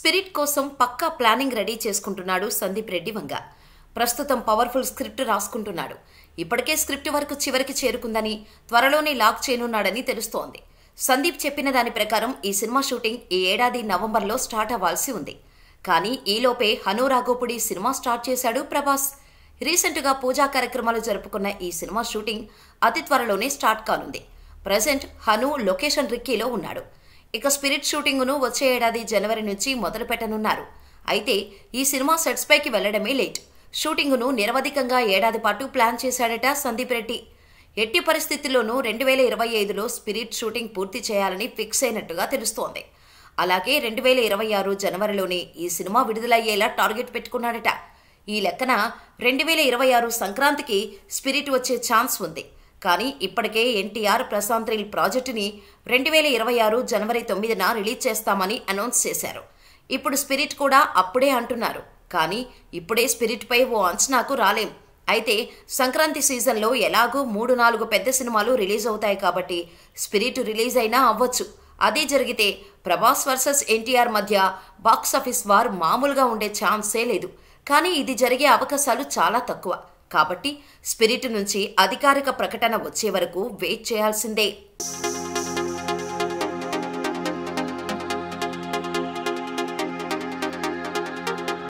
spirit కోసం పక్కా planning ready చేసుకుంటున్నాడు సందీప్ రెడ్డి వంగ ప్రస్తుతం పవర్ఫుల్ స్క్రిప్ట్ రాసుకుంటున్నాడు ఇప్పటికే స్క్రిప్ట్ వరకు చివరికి చేరుకుందని త్వరలోనే లాక్ చేయనున్నాడని తెలుస్తోంది సందీప్ చెప్పిన దాని ప్రకారం ఈ సినిమా షూటింగ్ ఈ ఏడాది నవంబర్లో స్టార్ట్ అవ్వాల్సి ఉంది కానీ ఈలోపే హను రాఘోపుడి సినిమా స్టార్ట్ చేశాడు ప్రభాస్ రీసెంట్గా పూజా కార్యక్రమాలు జరుపుకున్న ఈ సినిమా షూటింగ్ అతి త్వరలోనే స్టార్ట్ కానుంది ప్రజెంట్ హను లొకేషన్ రిక్కీలో ఉన్నాడు ఇక స్పిరిట్ షూటింగును వచ్చే ఏడాది జనవరి నుంచి మొదలు పెట్టనున్నారు అయితే ఈ సినిమా సెట్స్ పైకి వెళ్లడమే లేట్ షూటింగును నిరవధికంగా ఏడాది పాటు ప్లాన్ చేశాడట సందీప్ రెడ్డి ఎట్టి పరిస్థితుల్లోనూ రెండు వేల ఇరవై ఐదులో స్పిరిట్ షూటింగ్ పూర్తి చేయాలని ఫిక్స్ అయినట్టుగా తెలుస్తోంది అలాగే రెండు వేల ఇరవై ఆరు జనవరిలోనే ఈ సినిమా విడుదలయ్యేలా టార్గెట్ పెట్టుకున్నాడట ఈ లెక్కన రెండు వేల ఇరవై ఆరు సంక్రాంతికి స్పిరిట్ వచ్చే ఛాన్స్ ఉంది కానీ ఇప్పటికే ఎన్టీఆర్ ప్రశాంత్ రీల్ ప్రాజెక్టుని రెండు వేల ఇరవై ఆరు జనవరి తొమ్మిదిన రిలీజ్ చేస్తామని అనౌన్స్ చేశారు ఇప్పుడు స్పిరిట్ కూడా అప్పుడే అంటున్నారు కానీ ఇప్పుడే స్పిరిట్పై ఓ అంచనాకు రాలేం అయితే సంక్రాంతి సీజన్లో ఎలాగూ మూడు నాలుగు పెద్ద సినిమాలు రిలీజ్ అవుతాయి కాబట్టి స్పిరిట్ రిలీజ్ అయినా అవ్వచ్చు అదే జరిగితే ప్రభాస్ వర్సెస్ ఎన్టీఆర్ మధ్య బాక్సాఫీస్ వార్ మామూలుగా ఉండే ఛాన్సే లేదు కానీ ఇది జరిగే అవకాశాలు చాలా తక్కువ కాబట్టి స్పిరిట్ నుంచి అధికారిక ప్రకటన వచ్చే వరకు వెయిట్ చేయాల్సిందే